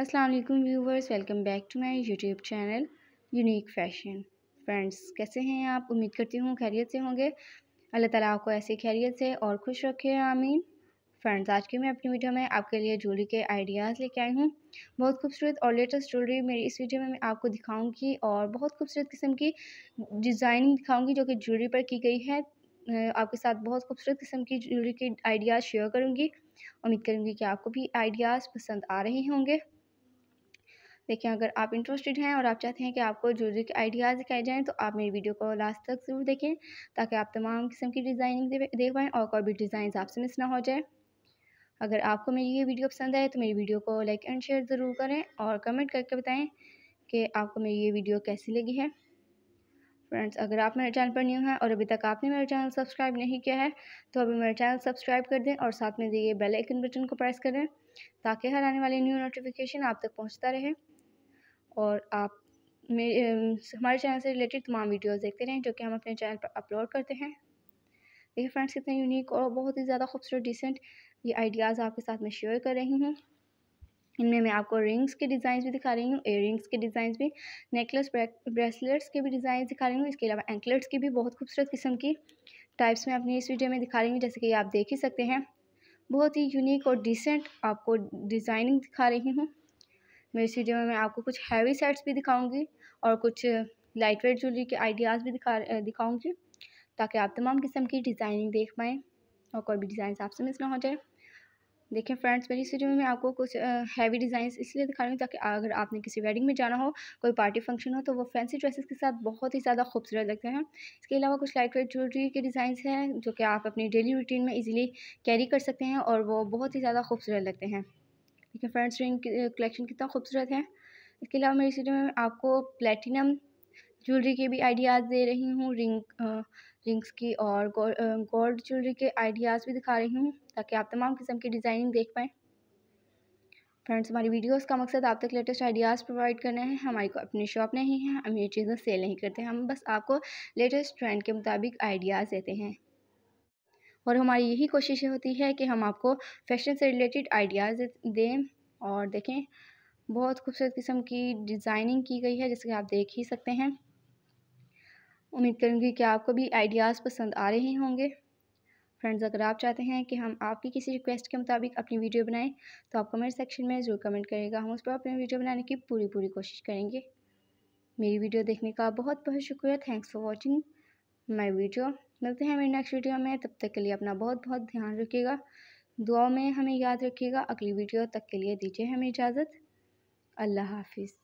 अस्सलाम वालेकुम viewers welcome back to my YouTube channel unique fashion friends कैसे हैं आप उम्मीद करती हूँ खैरियत से होंगे अल्लाह ताला आपको ऐसे खैरियत से और खुश रखे आमीन फ्रेंड्स आज की मैं अपनी वीडियो में आपके लिए ज्वेलरी के आइडियाज़ लेके आई हूँ बहुत खूबसूरत और लेटेस्ट ज्वेलरी मेरी इस वीडियो में मैं आपको दिखाऊँगी और बहुत खूबसूरत किस्म की डिज़ाइनिंग दिखाऊँगी जो कि ज्वेलरी पर की गई है आपके साथ बहुत खूबसूरत किस्म की ज्वेलरी के आइडियाज़ शेयर करूँगी उम्मीद करूँगी कि आपको भी आइडियाज़ पसंद आ रहे होंगे देखिए अगर आप इंटरेस्टेड हैं और आप चाहते हैं कि आपको ज्वेलरी के आइडियाज़ दिखाए जाएँ तो आप मेरी वीडियो को लास्ट तक ज़रूर देखें ताकि आप तमाम किस्म की डिज़ाइनिंग देख पाएँ और कोई भी डिज़ाइन आपसे मिस ना हो जाए अगर आपको मेरी ये वीडियो पसंद आए तो मेरी वीडियो को लाइक एंड शेयर ज़रूर करें और कमेंट करके बताएं कि आपको मेरी ये वीडियो कैसी लगी है फ्रेंड्स अगर आप मेरे चैनल पर न्यू हैं और अभी तक आपने मेरा चैनल सब्सक्राइब नहीं किया है तो अभी मेरा चैनल सब्सक्राइब कर दें और साथ में दिए बेल आइकन बटन को प्रेस करें ताकि हर आने वाली न्यू नोटिफिकेशन आप तक पहुंचता रहे और आप हमारे चैनल से रिलेटेड तमाम वीडियोज़ देखते रहें जो कि हम अपने चैनल पर अपलोड करते हैं देखिए फ्रेंड्स कितने यूनिक और बहुत ही ज़्यादा खूबसूरत डिसेंट ये आइडियाज़ आपके साथ मैं शेयर कर रही हूँ इनमें मैं आपको रिंग्स के डिज़ाइन भी दिखा रही हूँ एयर रिंग्स के डिज़ाइन भी नेकलेस ब्रेसलेट्स के भी डिज़ाइन दिखा रही हूँ इसके अलावा एंकलेट्स की भी बहुत खूबसूरत किस्म की टाइप्स में अपनी इस वीडियो में दिखा रही हूँ जैसे कि आप देख ही सकते हैं बहुत ही यूनिक और डिसेंट आपको डिज़ाइनिंग दिखा रही हूँ मैं इस वीडियो में मैं आपको कुछ हैवी सेट्स भी दिखाऊंगी और कुछ लाइट वेट ज्वेलरी के आइडियाज़ भी दिखा दिखाऊँगी ताकि आप तमाम किस्म की डिज़ाइनिंग देख पाएँ और कोई भी डिज़ाइन आपसे मिस ना हो जाए देखिए फ्रेंड्स मेरी इस वीडियो में मैं आपको कुछ हैवी डिज़ाइन इसलिए दिखा रही हूँ ताकि अगर आपने किसी वेडिंग में जाना हो कोई पार्टी फंक्शन हो तो वो फैंसी ड्रेसेस के साथ बहुत ही ज़्यादा खूबसूरत लगते हैं इसके अलावा कुछ लाइट वेट ज्वेलरी के डिज़ाइन हैं जो कि आप अपनी डेली रूटीन में ईजिली कैरी कर सकते हैं और वो बहुत ही ज़्यादा खूबसूरत लगते हैं देखिए फ्रेंड्स रिंग कलेक्शन कितना खूबसूरत है इसके अलावा मेरी सीरीज में आपको प्लेटिनम ज्वेलरी के भी आइडियाज़ दे रही हूँ रिंग रिंग्स की और गोल्ड ज्वेलरी के आइडियाज़ भी दिखा रही हूँ ताकि आप तमाम किस्म की डिज़ाइनिंग देख पाएँ फ्रेंड्स हमारी वीडियोस का मकसद आप तक लेटेस्ट आइडियाज़ प्रोवाइड करना है हमारी को अपनी शॉप नहीं है हम ये चीज़ें सेल नहीं करते हम बस आपको लेटेस्ट ट्रेंड के मुताबिक आइडियाज़ देते हैं और हमारी यही कोशिश होती है कि हम आपको फैशन से रिलेटेड आइडियाज़ दें और देखें बहुत खूबसूरत किस्म की डिज़ाइनिंग की गई है जैसे आप देख ही सकते हैं उम्मीद करूँगी कि आपको भी आइडियाज़ पसंद आ रहे होंगे फ्रेंड्स अगर आप चाहते हैं कि हम आपकी किसी रिक्वेस्ट के मुताबिक अपनी वीडियो बनाएं तो आप कमेंट सेक्शन में ज़रूर कमेंट करेगा हम उस पर अपनी वीडियो बनाने की पूरी पूरी कोशिश करेंगे मेरी वीडियो देखने का बहुत बहुत शुक्रिया thanks for watching my video मिलते हैं मेरी नेक्स्ट वीडियो में तब तक के लिए अपना बहुत बहुत ध्यान रखिएगा दुआओं में हमें याद रखिएगा अगली वीडियो तक के लिए दीजिए हमें इजाज़त अल्लाह हाफिज़